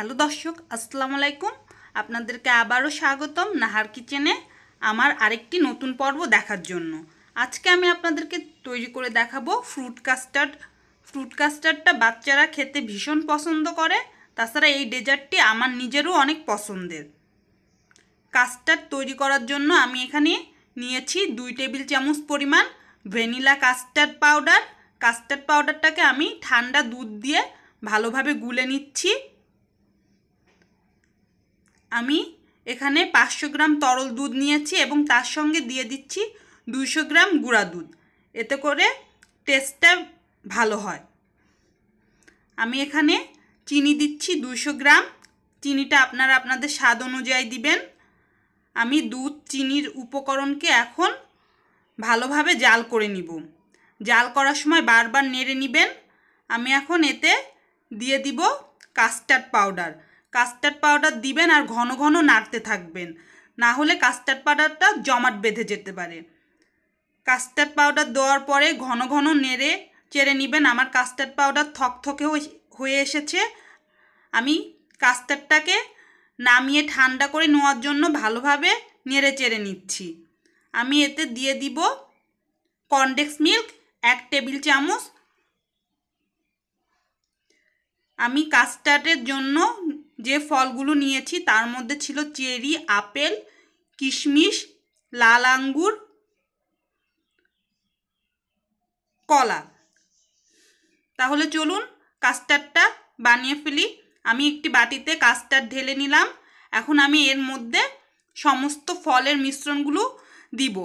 hello দর্শক আসসালামু আলাইকুম আপনাদেরকে আবারও স্বাগতম নাহার কিচেনে আমার আরেকটি নতুন পর্ব দেখার জন্য আজকে আমি আপনাদেরকে তৈরি করে দেখাবো ফ্রুট কাস্টার্ড ফ্রুট কাস্টার্ডটা বাচ্চারা খেতে ভীষণ পছন্দ করে তাছাড়া এই ডেজার্টটি আমার নিজেরও অনেক পছন্দের কাস্টার্ড তৈরি করার জন্য আমি এখানে নিয়েছি দুই টেবিল চামচ পরিমাণ ভ্যানিলা কাস্টার্ড পাউডার কাস্টার্ড পাউডারটাকে আমি ঠান্ডা দুধ দিয়ে ভালোভাবে গুলে নিচ্ছি আমি এখানে পাঁচশো গ্রাম তরল দুধ নিয়েছি এবং তার সঙ্গে দিয়ে দিচ্ছি দুইশো গ্রাম গুঁড়া দুধ এতে করে টেস্টটা ভালো হয় আমি এখানে চিনি দিচ্ছি দুইশো গ্রাম চিনিটা আপনারা আপনাদের স্বাদ অনুযায়ী দিবেন আমি দুধ চিনির উপকরণকে এখন ভালোভাবে জাল করে নিব জাল করার সময় বারবার নেড়ে নেবেন আমি এখন এতে দিয়ে দিব কাস্টার্ড পাউডার কাস্টার্ড পাউডার দিবেন আর ঘন ঘন নাড়তে থাকবেন না হলে কাস্টার্ড পাউডারটা জমাট বেঁধে যেতে পারে কাস্টার্ড পাউডার দেওয়ার পরে ঘন ঘন নেড়ে চেড়ে নেবেন আমার কাস্টার্ড পাউডার থকথকে হয়ে এসেছে আমি কাস্টার্ডটাকে নামিয়ে ঠান্ডা করে নেওয়ার জন্য ভালোভাবে নেড়ে চেড়ে নিচ্ছি আমি এতে দিয়ে দিব কনডেক্স মিল্ক এক টেবিল চামচ আমি কাস্টার্ডের জন্য যে ফলগুলো নিয়েছি তার মধ্যে ছিল চেরি আপেল কিশমিশ লাল আঙ্গুর কলা তাহলে চলুন কাস্টার্ডটা বানিয়ে ফেলি আমি একটি বাটিতে কাস্টার্ড ঢেলে নিলাম এখন আমি এর মধ্যে সমস্ত ফলের মিশ্রণগুলো দিব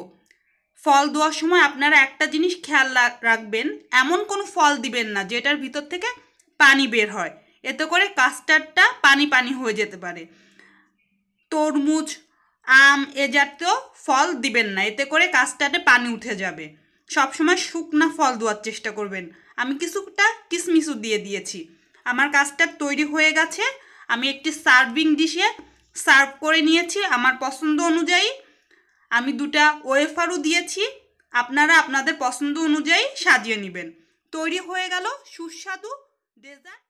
ফল দেওয়ার সময় আপনারা একটা জিনিস খেয়াল রাখবেন এমন কোনো ফল দিবেন না যেটার ভিতর থেকে পানি বের হয় এতে করে কাস্টার্ডটা পানি পানি হয়ে যেতে পারে তরমুজ আম এ জাতীয় ফল দিবেন না এতে করে কাস্টার্ডে পানি উঠে যাবে সবসময় শুকনা ফল দেওয়ার চেষ্টা করবেন আমি কিছুটা কিসমিসও দিয়ে দিয়েছি আমার কাস্টার্ড তৈরি হয়ে গেছে আমি একটি সার্ভিং ডিশে সার্ভ করে নিয়েছি আমার পছন্দ অনুযায়ী আমি দুটা ওয়েফারও দিয়েছি আপনারা আপনাদের পছন্দ অনুযায়ী সাজিয়ে নেবেন তৈরি হয়ে গেল সুস্বাদু ডেজার্ট